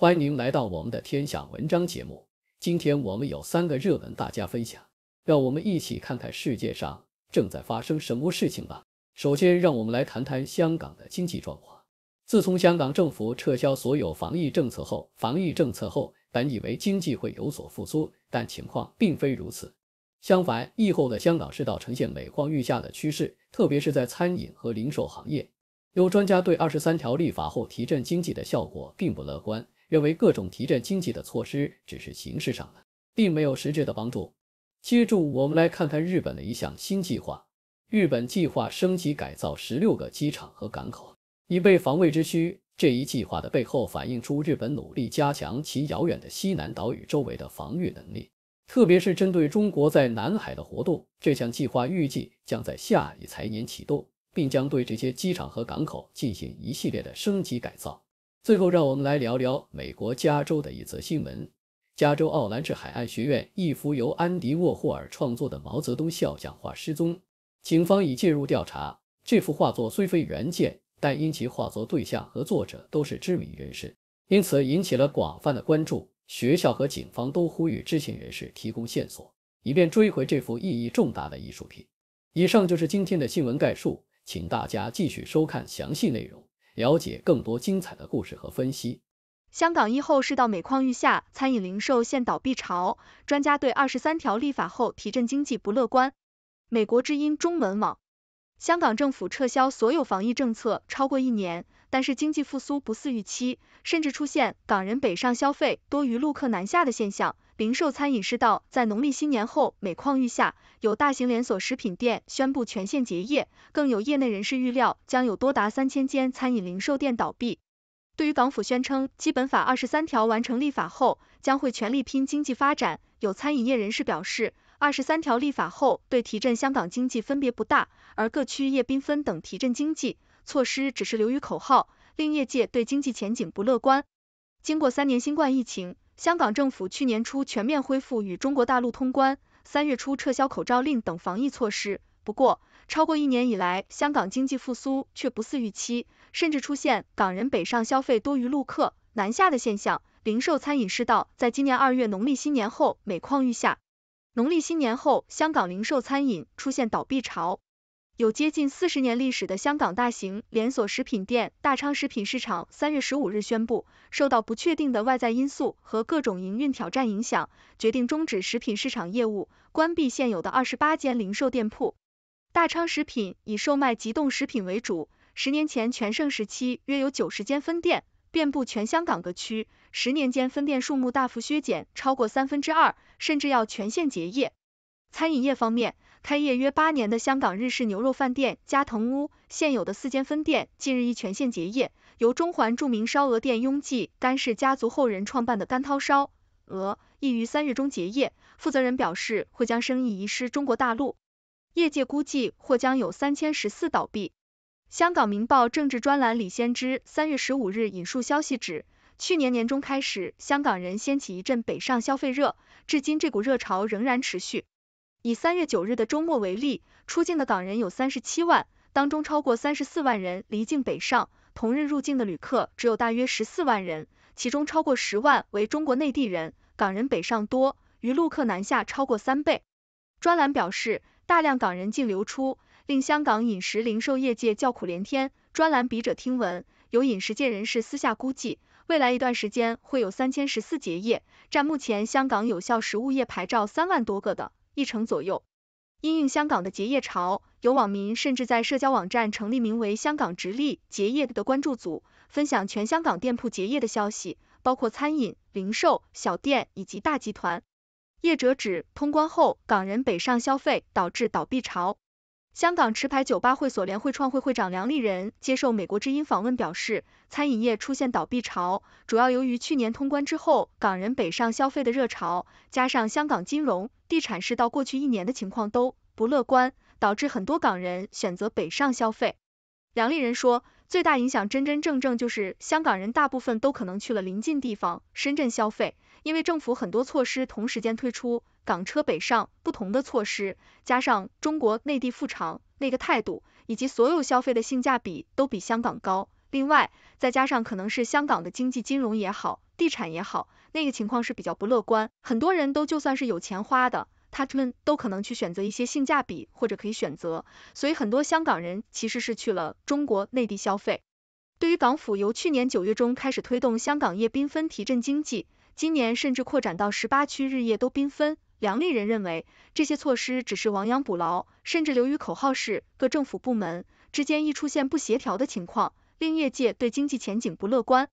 欢迎来到我们的天下文章节目。今天我们有三个热门，大家分享。让我们一起看看世界上正在发生什么事情吧。首先，让我们来谈谈香港的经济状况。自从香港政府撤销所有防疫政策后，防疫政策后，本以为经济会有所复苏，但情况并非如此。相反，疫后的香港市道呈现每况愈下的趋势，特别是在餐饮和零售行业。有专家对二十三条立法后提振经济的效果并不乐观。认为各种提振经济的措施只是形式上的，并没有实质的帮助。接着，我们来看看日本的一项新计划：日本计划升级改造十六个机场和港口，以备防卫之需。这一计划的背后反映出日本努力加强其遥远的西南岛屿周围的防御能力，特别是针对中国在南海的活动。这项计划预计将在下一财年启动，并将对这些机场和港口进行一系列的升级改造。最后，让我们来聊聊美国加州的一则新闻。加州奥兰治海岸学院一幅由安迪沃霍尔创作的毛泽东肖像画失踪，警方已介入调查。这幅画作虽非原件，但因其画作对象和作者都是知名人士，因此引起了广泛的关注。学校和警方都呼吁知情人士提供线索，以便追回这幅意义重大的艺术品。以上就是今天的新闻概述，请大家继续收看详细内容。了解更多精彩的故事和分析。香港疫后世道每况愈下，餐饮零售现倒闭潮，专家对二十三条立法后提振经济不乐观。美国之音中文网：香港政府撤销所有防疫政策超过一年，但是经济复苏不似预期，甚至出现港人北上消费多于陆客南下的现象。零售餐饮市道在农历新年后每况愈下，有大型连锁食品店宣布全线结业，更有业内人士预料将有多达三千间餐饮零售店倒闭。对于港府宣称基本法二十三条完成立法后将会全力拼经济发展，有餐饮业人士表示，二十三条立法后对提振香港经济分别不大，而各区业缤纷等提振经济措施只是流于口号，令业界对经济前景不乐观。经过三年新冠疫情。香港政府去年初全面恢复与中国大陆通关，三月初撤销口罩令等防疫措施。不过，超过一年以来，香港经济复苏却不似预期，甚至出现港人北上消费多于陆客南下的现象。零售餐饮市道在今年二月农历新年后每况愈下，农历新年后，香港零售餐饮出现倒闭潮。有接近四十年历史的香港大型连锁食品店大昌食品市场，三月十五日宣布，受到不确定的外在因素和各种营运挑战影响，决定终止食品市场业务，关闭现有的二十八间零售店铺。大昌食品以售卖急冻食品为主，十年前全盛时期约有九十间分店，遍布全香港各区，十年间分店数目大幅削减，超过三分之二，甚至要全线结业。餐饮业方面，开业约八年的香港日式牛肉饭店加藤屋，现有的四间分店近日一全线结业。由中环著名烧鹅店雍记甘氏家族后人创办的甘涛烧鹅亦于三日中结业。负责人表示会将生意移师中国大陆。业界估计或将有三千十四倒闭。香港明报政治专栏李先知三月十五日引述消息指，去年年中开始，香港人掀起一阵北上消费热，至今这股热潮仍然持续。以三月九日的周末为例，出境的港人有三十七万，当中超过三十四万人离境北上。同日入境的旅客只有大约十四万人，其中超过十万为中国内地人。港人北上多，于陆客南下超过三倍。专栏表示，大量港人净流出，令香港饮食零售业界叫苦连天。专栏笔者听闻，有饮食界人士私下估计，未来一段时间会有三千十四结业，占目前香港有效食物业牌照三万多个的。一成左右。因应香港的结业潮，有网民甚至在社交网站成立名为“香港直立结业”的关注组，分享全香港店铺结业的消息，包括餐饮、零售、小店以及大集团。业者指，通关后港人北上消费，导致倒闭潮。香港持牌酒吧会所联会创会会长梁丽仁接受美国之音访问表示，餐饮业出现倒闭潮，主要由于去年通关之后港人北上消费的热潮，加上香港金融、地产市到过去一年的情况都不乐观，导致很多港人选择北上消费。梁丽仁说，最大影响真真正正就是香港人大部分都可能去了临近地方深圳消费，因为政府很多措施同时间推出。港车北上不同的措施，加上中国内地富厂那个态度，以及所有消费的性价比都比香港高。另外，再加上可能是香港的经济金融也好，地产也好，那个情况是比较不乐观。很多人都就算是有钱花的，他们都可能去选择一些性价比或者可以选择，所以很多香港人其实是去了中国内地消费。对于港府由去年九月中开始推动香港夜缤纷提振经济，今年甚至扩展到十八区日夜都缤纷。梁立人认为，这些措施只是亡羊补牢，甚至流于口号式。各政府部门之间一出现不协调的情况，令业界对经济前景不乐观。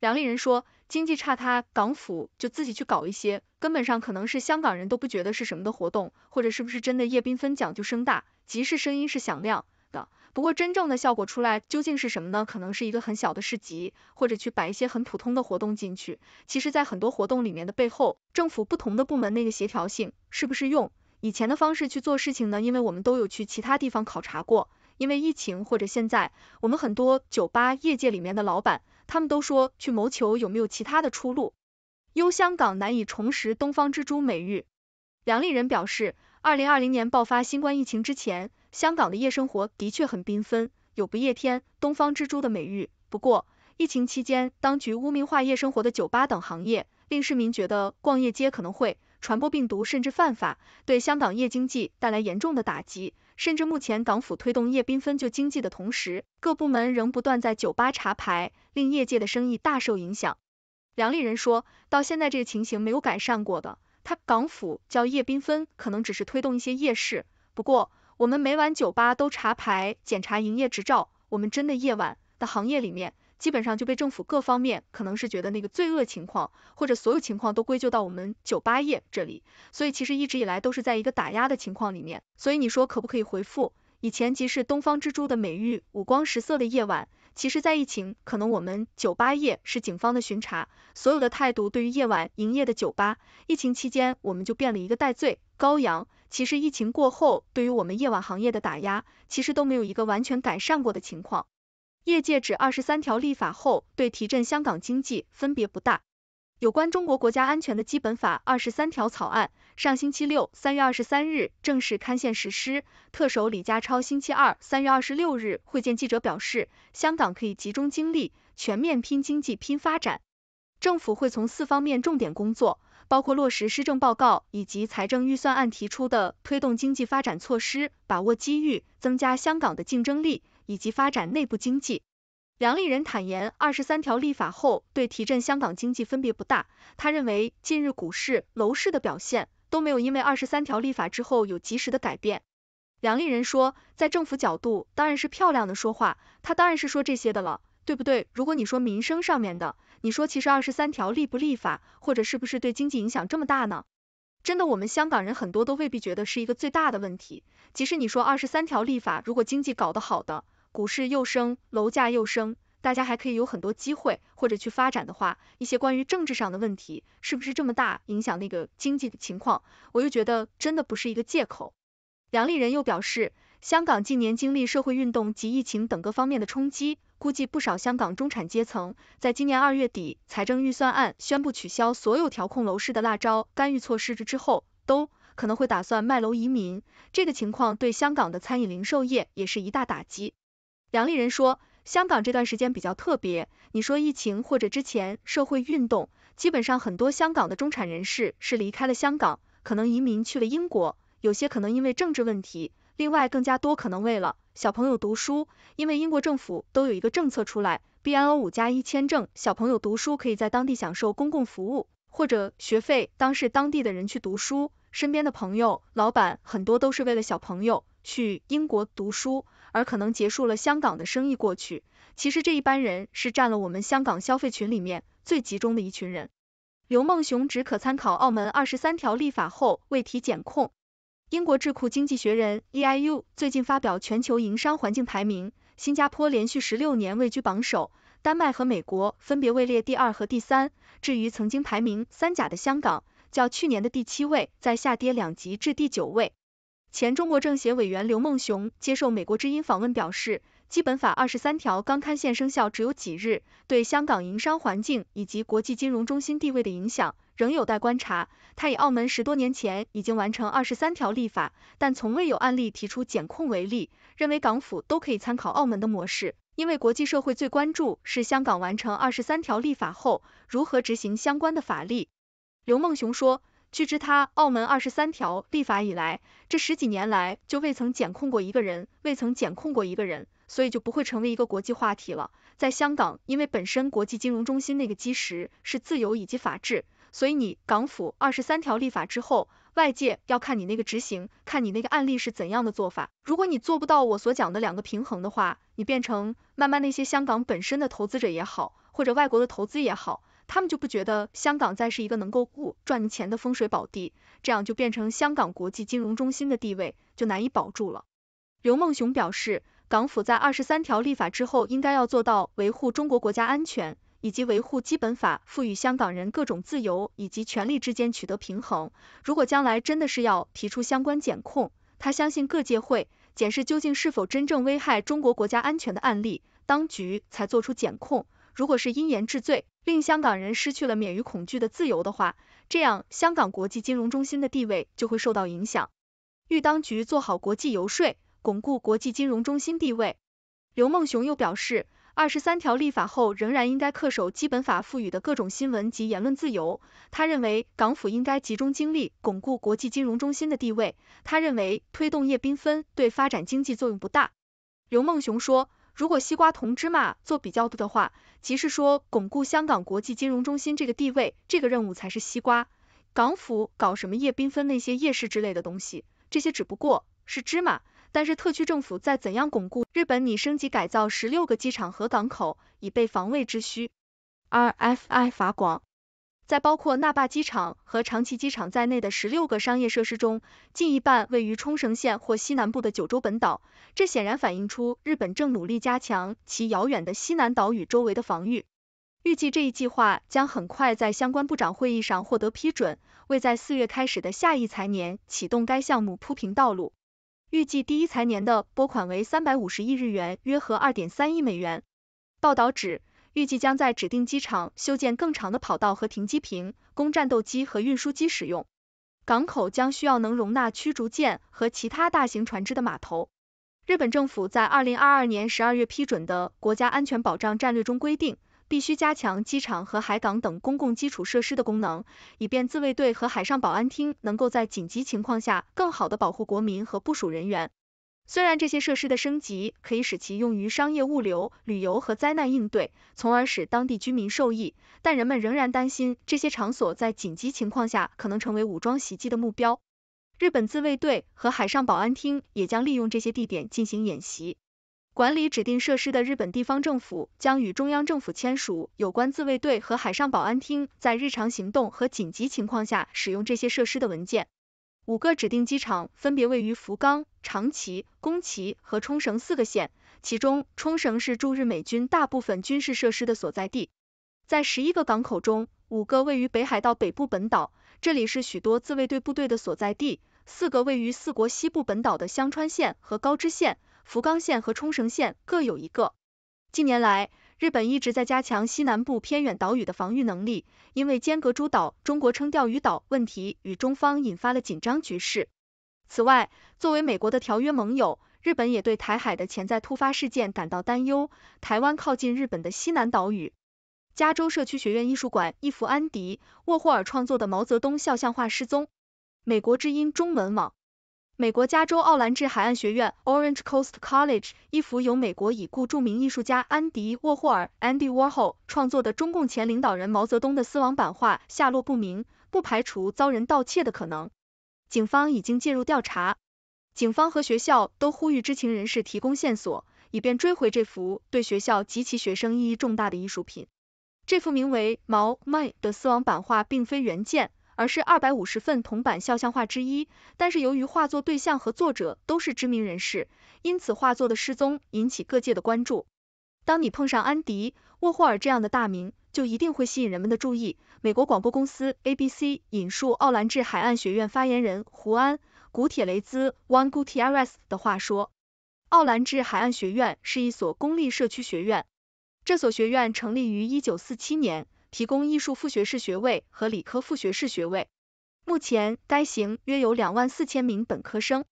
梁立人说，经济差，他港府就自己去搞一些，根本上可能是香港人都不觉得是什么的活动，或者是不是真的叶斌分讲就声大，即使声音是响亮的。不过，真正的效果出来究竟是什么呢？可能是一个很小的市集，或者去摆一些很普通的活动进去。其实，在很多活动里面的背后，政府不同的部门那个协调性是不是用以前的方式去做事情呢？因为我们都有去其他地方考察过，因为疫情或者现在，我们很多酒吧业界里面的老板，他们都说去谋求有没有其他的出路。优香港难以重拾东方之珠美誉，梁立人表示，二零二零年爆发新冠疫情之前。香港的夜生活的确很缤纷，有不夜天、东方之珠的美誉。不过，疫情期间，当局污名化夜生活的酒吧等行业，令市民觉得逛夜街可能会传播病毒甚至犯法，对香港夜经济带来严重的打击。甚至目前港府推动夜缤纷就经济的同时，各部门仍不断在酒吧查牌，令业界的生意大受影响。梁丽人说到现在这个情形没有改善过的，他港府叫夜缤纷可能只是推动一些夜市，不过。我们每晚酒吧都查牌，检查营业执照。我们真的夜晚的行业里面，基本上就被政府各方面可能是觉得那个罪恶情况，或者所有情况都归咎到我们酒吧业这里。所以其实一直以来都是在一个打压的情况里面。所以你说可不可以回复？以前即是东方之珠的美誉，五光十色的夜晚，其实在疫情，可能我们酒吧业是警方的巡查，所有的态度对于夜晚营业的酒吧，疫情期间我们就变了一个带罪羔羊。其实疫情过后，对于我们夜晚行业的打压，其实都没有一个完全改善过的情况。业界指二十三条立法后对提振香港经济分别不大。有关中国国家安全的基本法二十三条草案，上星期六三月二十三日正式刊宪实施。特首李家超星期二三月二十六日会见记者表示，香港可以集中精力，全面拼经济、拼发展，政府会从四方面重点工作。包括落实施政报告以及财政预算案提出的推动经济发展措施，把握机遇，增加香港的竞争力以及发展内部经济。梁立人坦言，二十三条立法后对提振香港经济分别不大。他认为，近日股市、楼市的表现都没有因为二十三条立法之后有及时的改变。梁立人说，在政府角度当然是漂亮的说话，他当然是说这些的了，对不对？如果你说民生上面的。你说其实二十三条立不立法，或者是不是对经济影响这么大呢？真的，我们香港人很多都未必觉得是一个最大的问题。即使你说二十三条立法，如果经济搞得好的，股市又升，楼价又升，大家还可以有很多机会或者去发展的话，一些关于政治上的问题是不是这么大影响那个经济的情况？我又觉得真的不是一个借口。梁立仁又表示，香港近年经历社会运动及疫情等各方面的冲击。估计不少香港中产阶层，在今年二月底财政预算案宣布取消所有调控楼市的辣招干预措施之之后，都可能会打算卖楼移民。这个情况对香港的餐饮零售业也是一大打击。梁丽人说，香港这段时间比较特别，你说疫情或者之前社会运动，基本上很多香港的中产人士是离开了香港，可能移民去了英国，有些可能因为政治问题。另外，更加多可能为了小朋友读书，因为英国政府都有一个政策出来，BNO 五加一签证，小朋友读书可以在当地享受公共服务或者学费，当是当地的人去读书，身边的朋友、老板很多都是为了小朋友去英国读书，而可能结束了香港的生意过去。其实这一般人是占了我们香港消费群里面最集中的一群人。刘梦雄只可参考澳门二十三条立法后未提检控。英国智库《经济学人》（EIU） 最近发表全球营商环境排名，新加坡连续十六年位居榜首，丹麦和美国分别位列第二和第三。至于曾经排名三甲的香港，较去年的第七位再下跌两级至第九位。前中国政协委员刘梦熊接受美国之音访问表示，基本法二十三条刚刊宪生效只有几日，对香港营商环境以及国际金融中心地位的影响。仍有待观察。他以澳门十多年前已经完成二十三条立法，但从未有案例提出检控为例，认为港府都可以参考澳门的模式。因为国际社会最关注是香港完成二十三条立法后如何执行相关的法例。刘梦雄说，据知他澳门二十三条立法以来，这十几年来就未曾检控过一个人，未曾检控过一个人，所以就不会成为一个国际话题了。在香港，因为本身国际金融中心那个基石是自由以及法治。所以你港府二十三条立法之后，外界要看你那个执行，看你那个案例是怎样的做法。如果你做不到我所讲的两个平衡的话，你变成慢慢那些香港本身的投资者也好，或者外国的投资也好，他们就不觉得香港再是一个能够赚钱的风水宝地，这样就变成香港国际金融中心的地位就难以保住了。刘梦熊表示，港府在二十三条立法之后，应该要做到维护中国国家安全。以及维护基本法赋予香港人各种自由以及权利之间取得平衡。如果将来真的是要提出相关检控，他相信各界会检视究竟是否真正危害中国国家安全的案例，当局才做出检控。如果是因言治罪，令香港人失去了免于恐惧的自由的话，这样香港国际金融中心的地位就会受到影响。欲当局做好国际游说，巩固国际金融中心地位。刘梦熊又表示。二十三条立法后，仍然应该恪守基本法赋予的各种新闻及言论自由。他认为港府应该集中精力巩固国际金融中心的地位。他认为推动夜缤纷对发展经济作用不大。刘梦雄说，如果西瓜同芝麻做比较的话，即是说巩固香港国际金融中心这个地位，这个任务才是西瓜。港府搞什么夜缤纷那些夜市之类的东西，这些只不过是芝麻。但是，特区政府在怎样巩固日本拟升级改造十六个机场和港口，以备防卫之需？RFI 法广在包括那霸机场和长崎机场在内的十六个商业设施中，近一半位于冲绳县或西南部的九州本岛，这显然反映出日本正努力加强其遥远的西南岛屿周围的防御。预计这一计划将很快在相关部长会议上获得批准，为在四月开始的下一财年启动该项目铺平道路。预计第一财年的拨款为三百五十亿日元，约合二点三亿美元。报道指，预计将在指定机场修建更长的跑道和停机坪，供战斗机和运输机使用。港口将需要能容纳驱逐舰和其他大型船只的码头。日本政府在二零二二年十二月批准的国家安全保障战略中规定。必须加强机场和海港等公共基础设施的功能，以便自卫队和海上保安厅能够在紧急情况下更好地保护国民和部署人员。虽然这些设施的升级可以使其用于商业物流、旅游和灾难应对，从而使当地居民受益，但人们仍然担心这些场所在紧急情况下可能成为武装袭击的目标。日本自卫队和海上保安厅也将利用这些地点进行演习。管理指定设施的日本地方政府将与中央政府签署有关自卫队和海上保安厅在日常行动和紧急情况下使用这些设施的文件。五个指定机场分别位于福冈、长崎、宫崎和冲绳四个县，其中冲绳是驻日美军大部分军事设施的所在地。在十一个港口中，五个位于北海道北部本岛，这里是许多自卫队部队的所在地；四个位于四国西部本岛的香川县和高知县。福冈县和冲绳县各有一个。近年来，日本一直在加强西南部偏远岛屿的防御能力，因为尖阁诸岛（中国称钓鱼岛）问题与中方引发了紧张局势。此外，作为美国的条约盟友，日本也对台海的潜在突发事件感到担忧。台湾靠近日本的西南岛屿。加州社区学院艺术馆一幅安迪·沃霍尔创作的毛泽东肖像画失踪。美国之音中文网。美国加州奥兰治海岸学院 Orange Coast College 一幅由美国已故著名艺术家安迪沃霍尔 Andy Warhol 创作的中共前领导人毛泽东的丝网版画下落不明，不排除遭人盗窃的可能。警方已经介入调查，警方和学校都呼吁知情人士提供线索，以便追回这幅对学校及其学生意义重大的艺术品。这幅名为《毛 m i 的丝网版画并非原件。而是二百五十份铜版肖像画之一，但是由于画作对象和作者都是知名人士，因此画作的失踪引起各界的关注。当你碰上安迪·沃霍尔这样的大名，就一定会吸引人们的注意。美国广播公司 ABC 引述奥兰治海岸学院发言人胡安·古铁雷兹 （Juan Gutierrez） 的话说：“奥兰治海岸学院是一所公立社区学院，这所学院成立于一九四七年。”提供艺术副学士学位和理科副学士学位。目前，该行约有两万四千名本科生。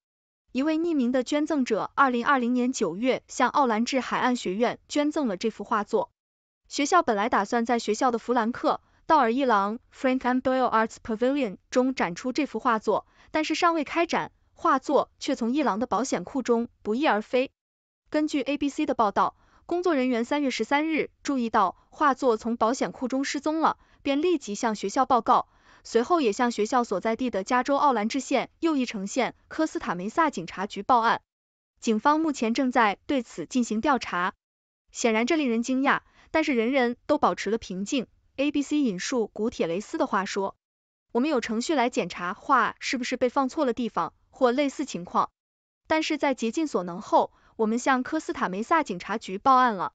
一位匿名的捐赠者，二零二零年九月向奥兰治海岸学院捐赠了这幅画作。学校本来打算在学校的弗兰克·道尔一郎 f r a n k M. Doyle Arts Pavilion） 中展出这幅画作，但是尚未开展，画作却从一郎的保险库中不翼而飞。根据 ABC 的报道。工作人员三月十三日注意到画作从保险库中失踪了，便立即向学校报告，随后也向学校所在地的加州奥兰治县、右翼城县、科斯塔梅萨警察局报案。警方目前正在对此进行调查。显然这令人惊讶，但是人人都保持了平静。ABC 引述古铁雷斯的话说：“我们有程序来检查画是不是被放错了地方或类似情况，但是在竭尽所能后。”我们向科斯塔梅萨警察局报案了。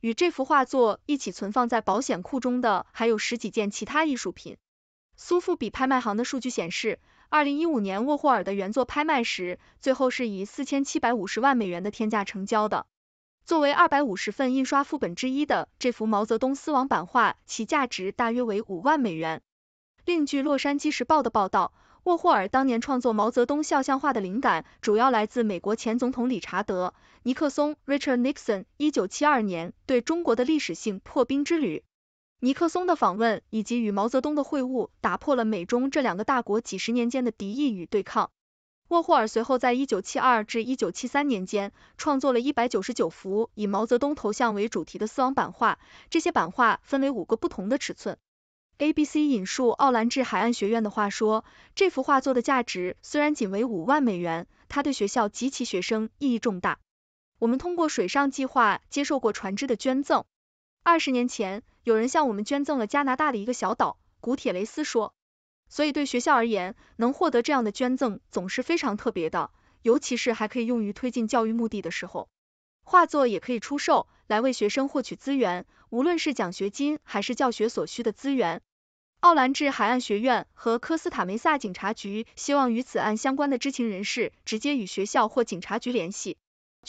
与这幅画作一起存放在保险库中的，还有十几件其他艺术品。苏富比拍卖行的数据显示，二零一五年沃霍尔的原作拍卖时，最后是以四千七百五十万美元的天价成交的。作为二百五十份印刷副本之一的这幅毛泽东丝网版画，其价值大约为五万美元。另据《洛杉矶时报》的报道。沃霍尔当年创作毛泽东肖像画的灵感主要来自美国前总统理查德·尼克松 （Richard Nixon） 一九七二年对中国的历史性破冰之旅。尼克松的访问以及与毛泽东的会晤，打破了美中这两个大国几十年间的敌意与对抗。沃霍尔随后在一九七二至一九七三年间创作了一百九十九幅以毛泽东头像为主题的丝网版画，这些版画分为五个不同的尺寸。ABC 引述奥兰治海岸学院的话说，这幅画作的价值虽然仅为五万美元，它对学校及其学生意义重大。我们通过水上计划接受过船只的捐赠，二十年前有人向我们捐赠了加拿大的一个小岛，古铁雷斯说。所以对学校而言，能获得这样的捐赠总是非常特别的，尤其是还可以用于推进教育目的的时候。画作也可以出售，来为学生获取资源，无论是奖学金还是教学所需的资源。奥兰治海岸学院和科斯塔梅萨警察局希望与此案相关的知情人士直接与学校或警察局联系。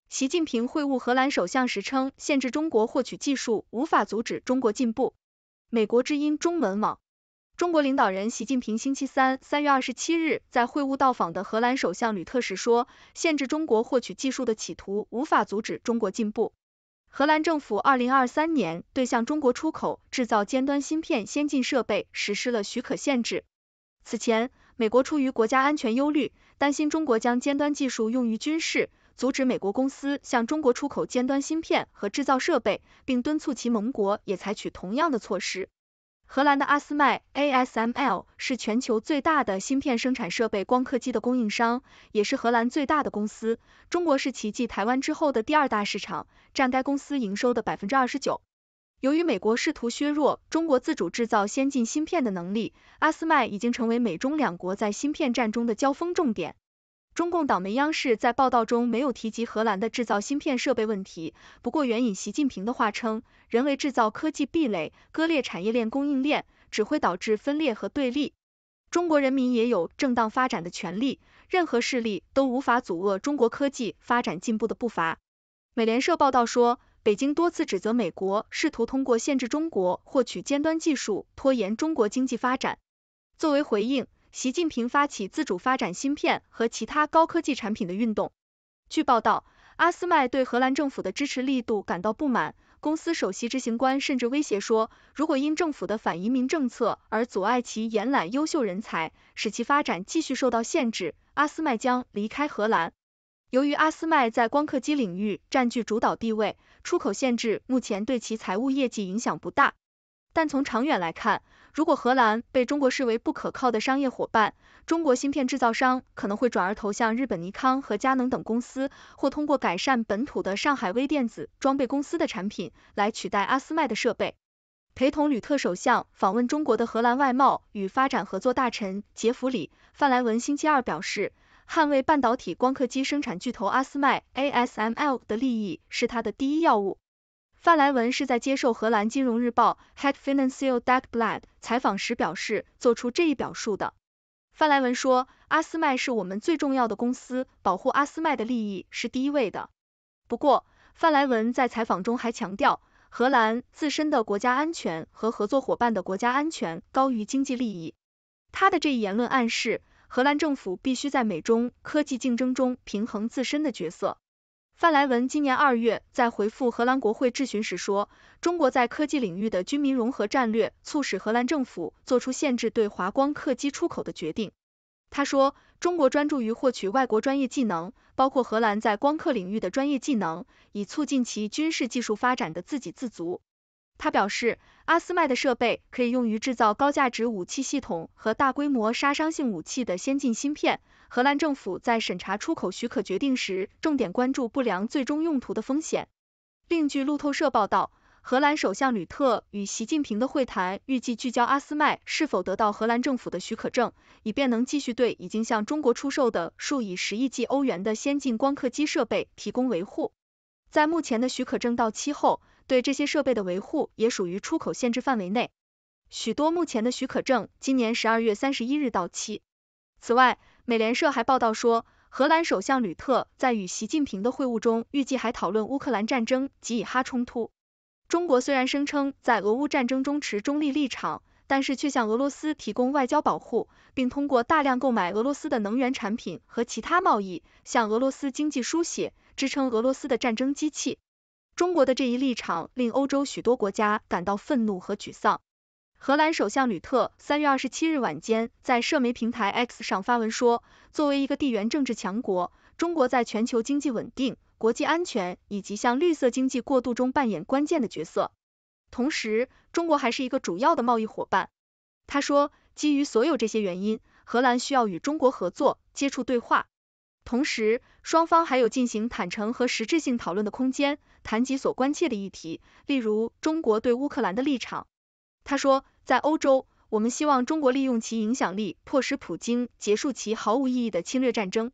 习近平会晤荷兰首相时称，限制中国获取技术无法阻止中国进步。美国之音中文网。中国领导人习近平星期三（三月二十七日）在会晤到访的荷兰首相吕特时说，限制中国获取技术的企图无法阻止中国进步。荷兰政府二零二三年对向中国出口制造尖端芯片、先进设备实施了许可限制。此前，美国出于国家安全忧虑，担心中国将尖端技术用于军事，阻止美国公司向中国出口尖端芯片和制造设备，并敦促其盟国也采取同样的措施。荷兰的阿斯麦 （ASML） 是全球最大的芯片生产设备光刻机的供应商，也是荷兰最大的公司。中国是其继台湾之后的第二大市场，占该公司营收的百分之二十九。由于美国试图削弱中国自主制造先进芯片的能力，阿斯麦已经成为美中两国在芯片战中的交锋重点。中共党媒央视在报道中没有提及荷兰的制造芯片设备问题，不过援引习近平的话称，人为制造科技壁垒、割裂产业链供应链，只会导致分裂和对立。中国人民也有正当发展的权利，任何势力都无法阻遏中国科技发展进步的步伐。美联社报道说，北京多次指责美国试图通过限制中国获取尖端技术，拖延中国经济发展。作为回应，习近平发起自主发展芯片和其他高科技产品的运动。据报道，阿斯麦对荷兰政府的支持力度感到不满，公司首席执行官甚至威胁说，如果因政府的反移民政策而阻碍其延揽优秀人才，使其发展继续受到限制，阿斯麦将离开荷兰。由于阿斯麦在光刻机领域占据主导地位，出口限制目前对其财务业绩影响不大，但从长远来看，如果荷兰被中国视为不可靠的商业伙伴，中国芯片制造商可能会转而投向日本尼康和佳能等公司，或通过改善本土的上海微电子装备公司的产品来取代阿斯麦的设备。陪同吕特首相访问中国的荷兰外贸与发展合作大臣杰弗里·范莱文星期二表示，捍卫半导体光刻机生产巨头阿斯麦 （ASML） 的利益是他的第一要务。范莱文是在接受荷兰金融日报 Het Financieel Dagblad 访时表示做出这一表述的。范莱文说：“阿斯麦是我们最重要的公司，保护阿斯麦的利益是第一位的。”不过，范莱文在采访中还强调，荷兰自身的国家安全和合作伙伴的国家安全高于经济利益。他的这一言论暗示，荷兰政府必须在美中科技竞争中平衡自身的角色。范莱文今年二月在回复荷兰国会质询时说，中国在科技领域的军民融合战略，促使荷兰政府做出限制对华光刻机出口的决定。他说，中国专注于获取外国专业技能，包括荷兰在光刻领域的专业技能，以促进其军事技术发展的自给自足。他表示，阿斯麦的设备可以用于制造高价值武器系统和大规模杀伤性武器的先进芯片。荷兰政府在审查出口许可决定时，重点关注不良最终用途的风险。另据路透社报道，荷兰首相吕特与习近平的会谈预计聚焦阿斯麦是否得到荷兰政府的许可证，以便能继续对已经向中国出售的数以十亿计欧元的先进光刻机设备提供维护。在目前的许可证到期后，对这些设备的维护也属于出口限制范围内，许多目前的许可证今年十二月三十一日到期。此外，美联社还报道说，荷兰首相吕特在与习近平的会晤中，预计还讨论乌克兰战争及以哈冲突。中国虽然声称在俄乌战争中持中立立场，但是却向俄罗斯提供外交保护，并通过大量购买俄罗斯的能源产品和其他贸易，向俄罗斯经济输血，支撑俄罗斯的战争机器。中国的这一立场令欧洲许多国家感到愤怒和沮丧。荷兰首相吕特三月二十七日晚间在社媒平台 X 上发文说，作为一个地缘政治强国，中国在全球经济稳定、国际安全以及向绿色经济过渡中扮演关键的角色。同时，中国还是一个主要的贸易伙伴。他说，基于所有这些原因，荷兰需要与中国合作、接触、对话。同时，双方还有进行坦诚和实质性讨论的空间，谈及所关切的议题，例如中国对乌克兰的立场。他说，在欧洲，我们希望中国利用其影响力，迫使普京结束其毫无意义的侵略战争。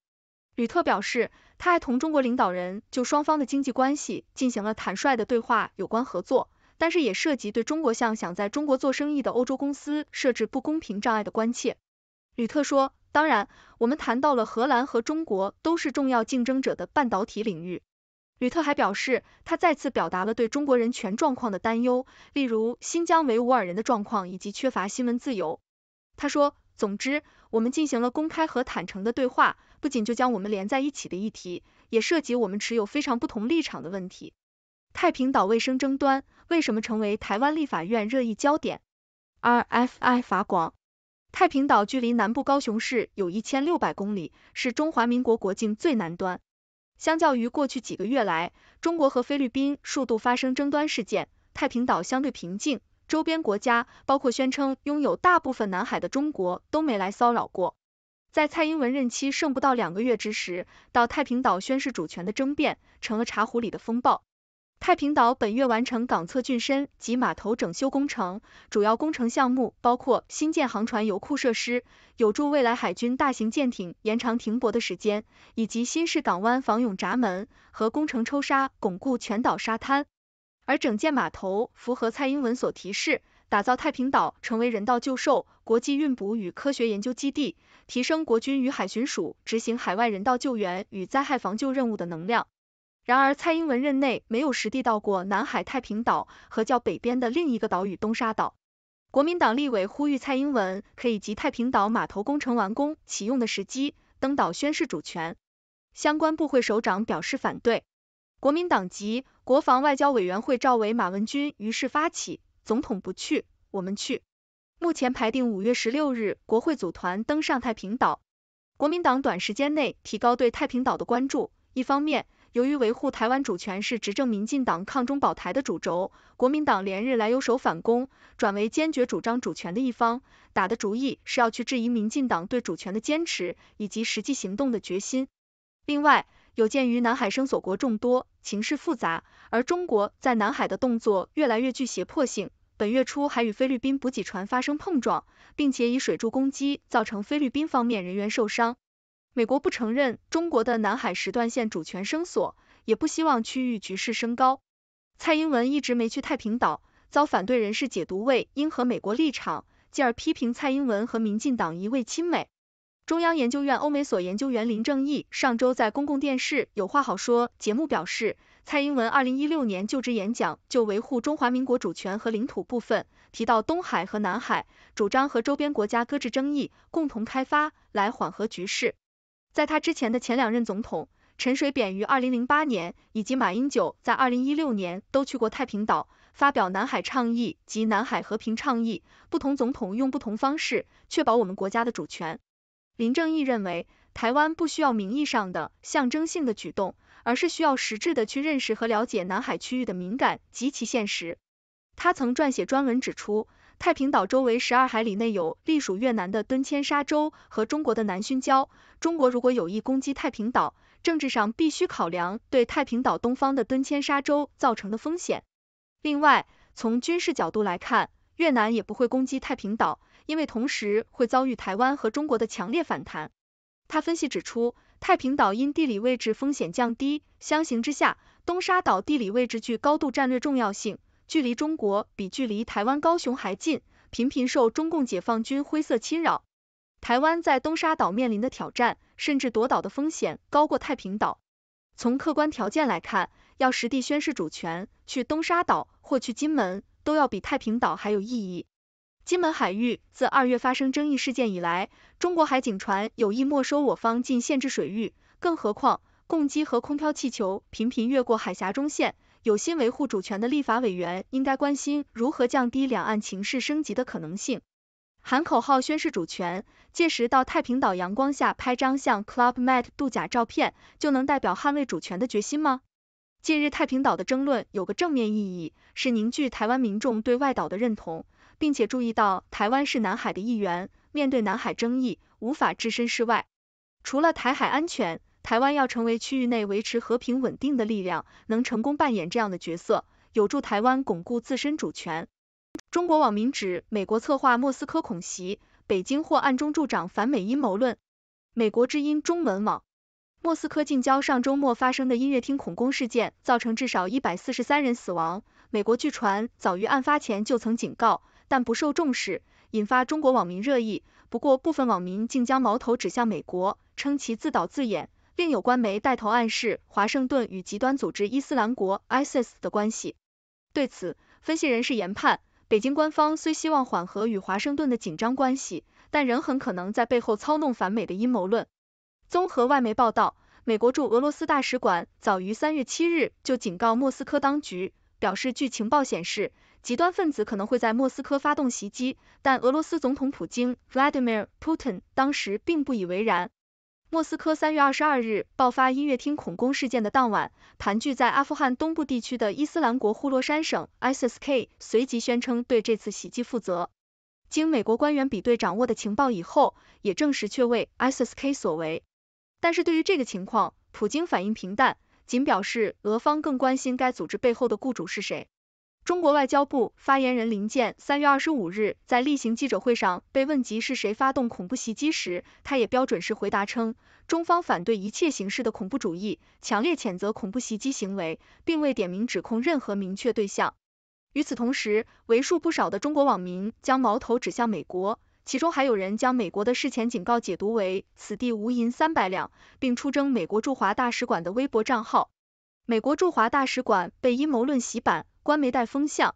吕特表示，他还同中国领导人就双方的经济关系进行了坦率的对话，有关合作，但是也涉及对中国向想在中国做生意的欧洲公司设置不公平障碍的关切。吕特说。当然，我们谈到了荷兰和中国都是重要竞争者的半导体领域。吕特还表示，他再次表达了对中国人权状况的担忧，例如新疆维吾尔人的状况以及缺乏新闻自由。他说，总之，我们进行了公开和坦诚的对话，不仅就将我们连在一起的议题，也涉及我们持有非常不同立场的问题。太平岛卫生争端为什么成为台湾立法院热议焦点？RFI 法广。太平岛距离南部高雄市有一千六百公里，是中华民国国境最南端。相较于过去几个月来，中国和菲律宾数度发生争端事件，太平岛相对平静，周边国家，包括宣称拥有大部分南海的中国，都没来骚扰过。在蔡英文任期剩不到两个月之时，到太平岛宣示主权的争辩，成了茶壶里的风暴。太平岛本月完成港侧浚深及码头整修工程，主要工程项目包括新建航船油库设施，有助未来海军大型舰艇延长停泊的时间，以及新式港湾防涌闸门和工程抽沙巩固全岛沙滩。而整建码头符合蔡英文所提示，打造太平岛成为人道救受、国际运补与科学研究基地，提升国军与海巡署执行海外人道救援与灾害防救任务的能量。然而，蔡英文任内没有实地到过南海太平岛和较北边的另一个岛屿东沙岛。国民党立委呼吁蔡英文可以及太平岛码头工程完工启用的时机登岛宣示主权。相关部会首长表示反对。国民党籍国防外交委员会赵伟马文君于是发起，总统不去，我们去。目前排定五月十六日，国会组团登上太平岛。国民党短时间内提高对太平岛的关注，一方面。由于维护台湾主权是执政民进党抗中保台的主轴，国民党连日来由守反攻，转为坚决主张主权的一方，打的主意是要去质疑民进党对主权的坚持以及实际行动的决心。另外，有鉴于南海生索国众多，情势复杂，而中国在南海的动作越来越具胁迫性，本月初还与菲律宾补给船发生碰撞，并且以水柱攻击，造成菲律宾方面人员受伤。美国不承认中国的南海时段线主权声索，也不希望区域局势升高。蔡英文一直没去太平岛，遭反对人士解读为应和美国立场，继而批评蔡英文和民进党一味亲美。中央研究院欧美所研究员林正义上周在公共电视《有话好说》节目表示，蔡英文二零一六年就职演讲就维护中华民国主权和领土部分，提到东海和南海，主张和周边国家搁置争议，共同开发来缓和局势。在他之前的前两任总统陈水扁于2008年，以及马英九在2016年都去过太平岛，发表南海倡议及南海和平倡议。不同总统用不同方式确保我们国家的主权。林正义认为，台湾不需要名义上的象征性的举动，而是需要实质的去认识和了解南海区域的敏感及其现实。他曾撰写专文指出。太平岛周围十二海里内有隶属越南的敦谦沙洲和中国的南薰礁。中国如果有意攻击太平岛，政治上必须考量对太平岛东方的敦谦沙洲造成的风险。另外，从军事角度来看，越南也不会攻击太平岛，因为同时会遭遇台湾和中国的强烈反弹。他分析指出，太平岛因地理位置风险降低，相形之下，东沙岛地理位置具高度战略重要性。距离中国比距离台湾高雄还近，频频受中共解放军灰色侵扰。台湾在东沙岛面临的挑战，甚至夺岛的风险，高过太平岛。从客观条件来看，要实地宣示主权，去东沙岛或去金门，都要比太平岛还有意义。金门海域自二月发生争议事件以来，中国海警船有意没收我方禁限制水域，更何况共机和空飘气球频频越过海峡中线。有心维护主权的立法委员应该关心如何降低两岸情势升级的可能性。喊口号宣示主权，届时到太平岛阳光下拍张像 Club Med 度假照片，就能代表捍卫主权的决心吗？近日太平岛的争论有个正面意义，是凝聚台湾民众对外岛的认同，并且注意到台湾是南海的一员，面对南海争议无法置身事外。除了台海安全，台湾要成为区域内维持和平稳定的力量，能成功扮演这样的角色，有助台湾巩固自身主权。中国网民指美国策划莫斯科恐袭，北京或暗中助长反美阴谋论。美国之音中文网，莫斯科近郊上周末发生的音乐厅恐攻事件，造成至少一百四十三人死亡。美国据传早于案发前就曾警告，但不受重视，引发中国网民热议。不过部分网民竟将矛头指向美国，称其自导自演。并有关媒带头暗示华盛顿与极端组织伊斯兰国 ISIS 的关系。对此，分析人士研判，北京官方虽希望缓和与华盛顿的紧张关系，但仍很可能在背后操弄反美的阴谋论。综合外媒报道，美国驻俄罗斯大使馆早于三月七日就警告莫斯科当局，表示据情报显示，极端分子可能会在莫斯科发动袭击，但俄罗斯总统普京 Vladimir Putin 当时并不以为然。莫斯科三月二十二日爆发音乐厅恐攻事件的当晚，盘踞在阿富汗东部地区的伊斯兰国呼罗珊省 （ISK） 随即宣称对这次袭击负责。经美国官员比对掌握的情报以后，也证实确为 ISK 所为。但是对于这个情况，普京反应平淡，仅表示俄方更关心该组织背后的雇主是谁。中国外交部发言人林健三月二十五日在例行记者会上被问及是谁发动恐怖袭击时，他也标准式回答称，中方反对一切形式的恐怖主义，强烈谴责恐怖袭击行为，并未点名指控任何明确对象。与此同时，为数不少的中国网民将矛头指向美国，其中还有人将美国的事前警告解读为此地无银三百两，并出征美国驻华大使馆的微博账号。美国驻华大使馆被阴谋论洗版。官没带风向，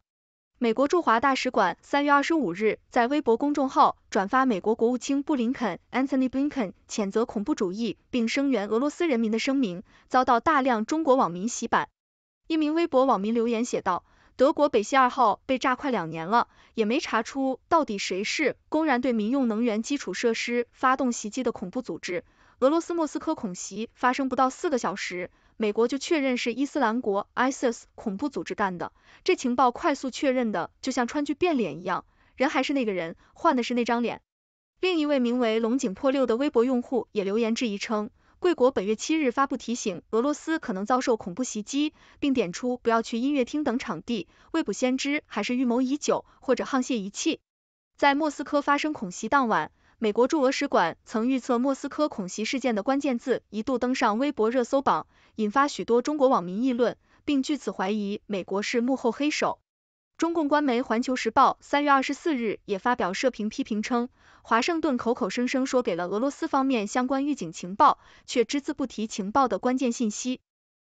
美国驻华大使馆三月二十五日在微博公众号转发美国国务卿布林肯 Anthony Blinken 谴责恐怖主义并声援俄罗斯人民的声明，遭到大量中国网民洗版。一名微博网民留言写道：“德国北溪二号被炸快两年了，也没查出到底谁是公然对民用能源基础设施发动袭击的恐怖组织。”俄罗斯莫斯科恐袭发生不到四个小时。美国就确认是伊斯兰国 ISIS 恐怖组织干的，这情报快速确认的，就像川剧变脸一样，人还是那个人，换的是那张脸。另一位名为龙井破六的微博用户也留言质疑称，贵国本月七日发布提醒俄罗斯可能遭受恐怖袭击，并点出不要去音乐厅等场地，未卜先知还是预谋已久，或者沆瀣一气。在莫斯科发生恐袭当晚。美国驻俄使馆曾预测莫斯科恐袭事件的关键字一度登上微博热搜榜，引发许多中国网民议论，并据此怀疑美国是幕后黑手。中共官媒《环球时报》三月二十四日也发表社评批评称，华盛顿口口声声说给了俄罗斯方面相关预警情报，却只字不提情报的关键信息。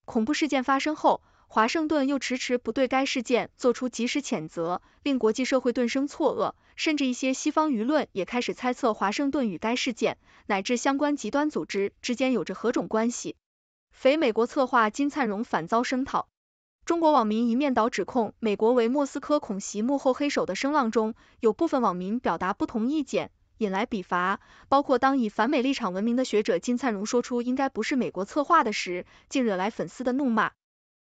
恐怖事件发生后。华盛顿又迟迟不对该事件做出及时谴责，令国际社会顿生错愕，甚至一些西方舆论也开始猜测华盛顿与该事件乃至相关极端组织之间有着何种关系。非美国策划金灿荣反遭声讨，中国网民一面倒指控美国为莫斯科恐袭幕后黑手的声浪中，有部分网民表达不同意见，引来笔伐。包括当以反美立场闻名的学者金灿荣说出应该不是美国策划的时，竟惹来粉丝的怒骂。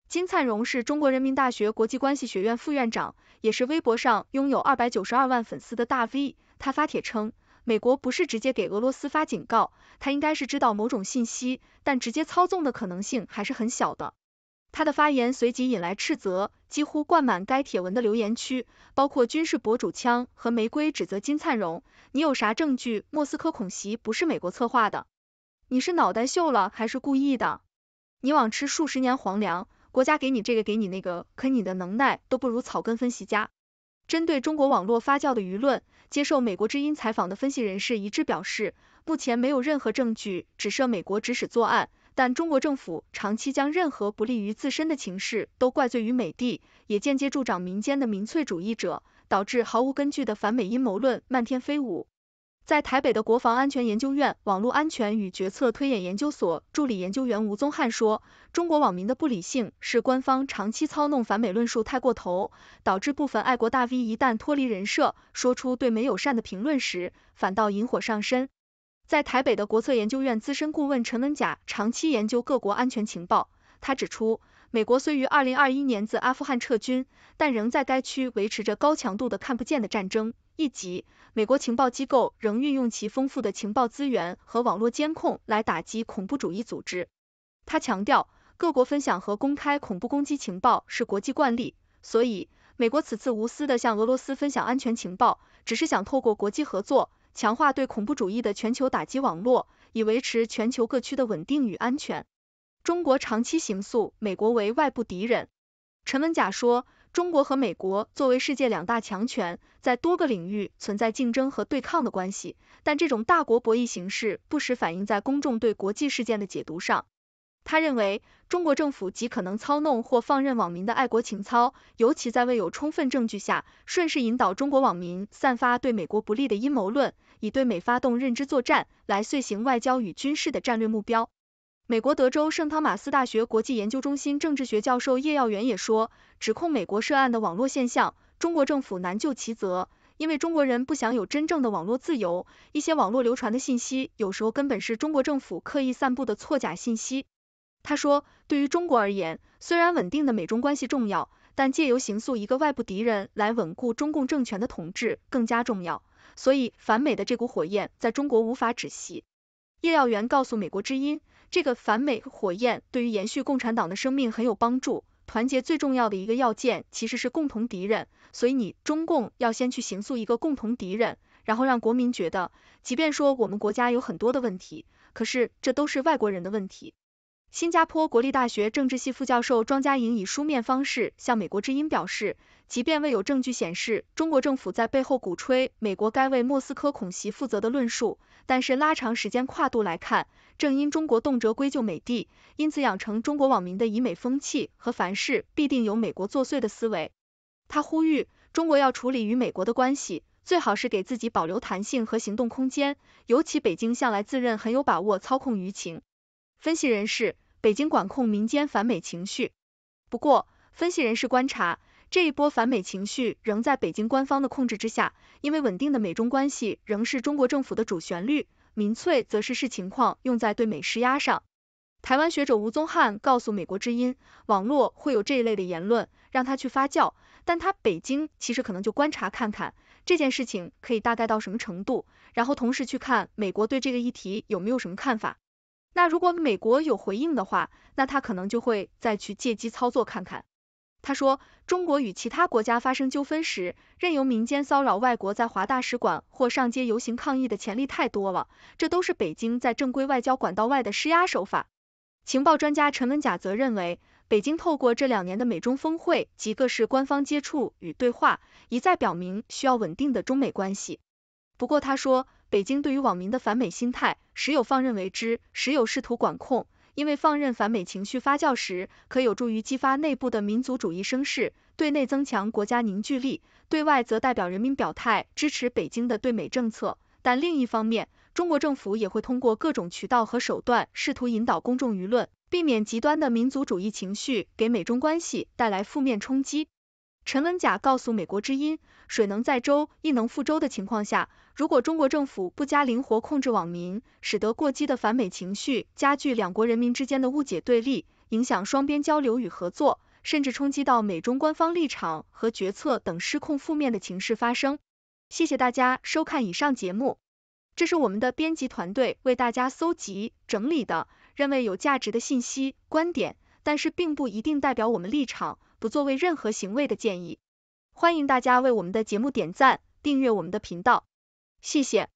金灿荣是中国人民大学国际关系学院副院长，也是微博上拥有二百九十二万粉丝的大 V。他发帖称，美国不是直接给俄罗斯发警告，他应该是知道某种信息，但直接操纵的可能性还是很小的。他的发言随即引来斥责，几乎灌满该帖文的留言区，包括军事博主枪和玫瑰指责金灿荣：“你有啥证据？莫斯科恐袭不是美国策划的？你是脑袋锈了还是故意的？你枉吃数十年皇粮。”国家给你这个，给你那个，可你的能耐都不如草根分析家。针对中国网络发酵的舆论，接受美国之音采访的分析人士一致表示，目前没有任何证据指涉美国指使作案，但中国政府长期将任何不利于自身的情势都怪罪于美帝，也间接助长民间的民粹主义者，导致毫无根据的反美阴谋论漫天飞舞。在台北的国防安全研究院网络安全与决策推演研究所助理研究员吴宗翰说，中国网民的不理性是官方长期操弄反美论述太过头，导致部分爱国大 V 一旦脱离人设，说出对美友善的评论时，反倒引火上身。在台北的国策研究院资深顾问陈文甲长期研究各国安全情报，他指出。美国虽于2021年自阿富汗撤军，但仍在该区维持着高强度的看不见的战争。一级，美国情报机构仍运用其丰富的情报资源和网络监控来打击恐怖主义组织。他强调，各国分享和公开恐怖攻击情报是国际惯例，所以美国此次无私地向俄罗斯分享安全情报，只是想透过国际合作，强化对恐怖主义的全球打击网络，以维持全球各区的稳定与安全。中国长期形塑美国为外部敌人。陈文甲说，中国和美国作为世界两大强权，在多个领域存在竞争和对抗的关系，但这种大国博弈形式不时反映在公众对国际事件的解读上。他认为，中国政府极可能操弄或放任网民的爱国情操，尤其在未有充分证据下，顺势引导中国网民散发对美国不利的阴谋论，以对美发动认知作战，来遂行外交与军事的战略目标。美国德州圣汤马斯大学国际研究中心政治学教授叶耀元也说，指控美国涉案的网络现象，中国政府难救其责，因为中国人不想有真正的网络自由，一些网络流传的信息有时候根本是中国政府刻意散布的错假信息。他说，对于中国而言，虽然稳定的美中关系重要，但借由行诉一个外部敌人来稳固中共政权的统治更加重要，所以反美的这股火焰在中国无法止息。叶耀元告诉美国之音。这个反美火焰对于延续共产党的生命很有帮助。团结最重要的一个要件其实是共同敌人，所以你中共要先去刑诉一个共同敌人，然后让国民觉得，即便说我们国家有很多的问题，可是这都是外国人的问题。新加坡国立大学政治系副教授庄家颖以书面方式向美国之音表示，即便未有证据显示中国政府在背后鼓吹美国该为莫斯科恐袭负责的论述，但是拉长时间跨度来看，正因中国动辄归咎美帝，因此养成中国网民的以美风气和凡事必定有美国作祟的思维。他呼吁中国要处理与美国的关系，最好是给自己保留弹性和行动空间，尤其北京向来自认很有把握操控舆情。分析人士，北京管控民间反美情绪。不过，分析人士观察，这一波反美情绪仍在北京官方的控制之下，因为稳定的美中关系仍是中国政府的主旋律，民粹则是视情况用在对美施压上。台湾学者吴宗汉告诉《美国之音》，网络会有这一类的言论，让他去发酵，但他北京其实可能就观察看看这件事情可以大概到什么程度，然后同时去看美国对这个议题有没有什么看法。那如果美国有回应的话，那他可能就会再去借机操作看看。他说，中国与其他国家发生纠纷时，任由民间骚扰外国在华大使馆或上街游行抗议的潜力太多了，这都是北京在正规外交管道外的施压手法。情报专家陈文甲则认为，北京透过这两年的美中峰会及各式官方接触与对话，一再表明需要稳定的中美关系。不过他说。北京对于网民的反美心态，时有放任为之，时有试图管控。因为放任反美情绪发酵时，可有助于激发内部的民族主义声势，对内增强国家凝聚力，对外则代表人民表态支持北京的对美政策。但另一方面，中国政府也会通过各种渠道和手段，试图引导公众舆论，避免极端的民族主义情绪给美中关系带来负面冲击。陈文甲告诉美国之音：“水能载舟，亦能覆舟”的情况下。如果中国政府不加灵活控制网民，使得过激的反美情绪加剧，两国人民之间的误解对立，影响双边交流与合作，甚至冲击到美中官方立场和决策等失控负面的情势发生。谢谢大家收看以上节目，这是我们的编辑团队为大家搜集整理的，认为有价值的信息观点，但是并不一定代表我们立场，不作为任何行为的建议。欢迎大家为我们的节目点赞，订阅我们的频道。谢谢。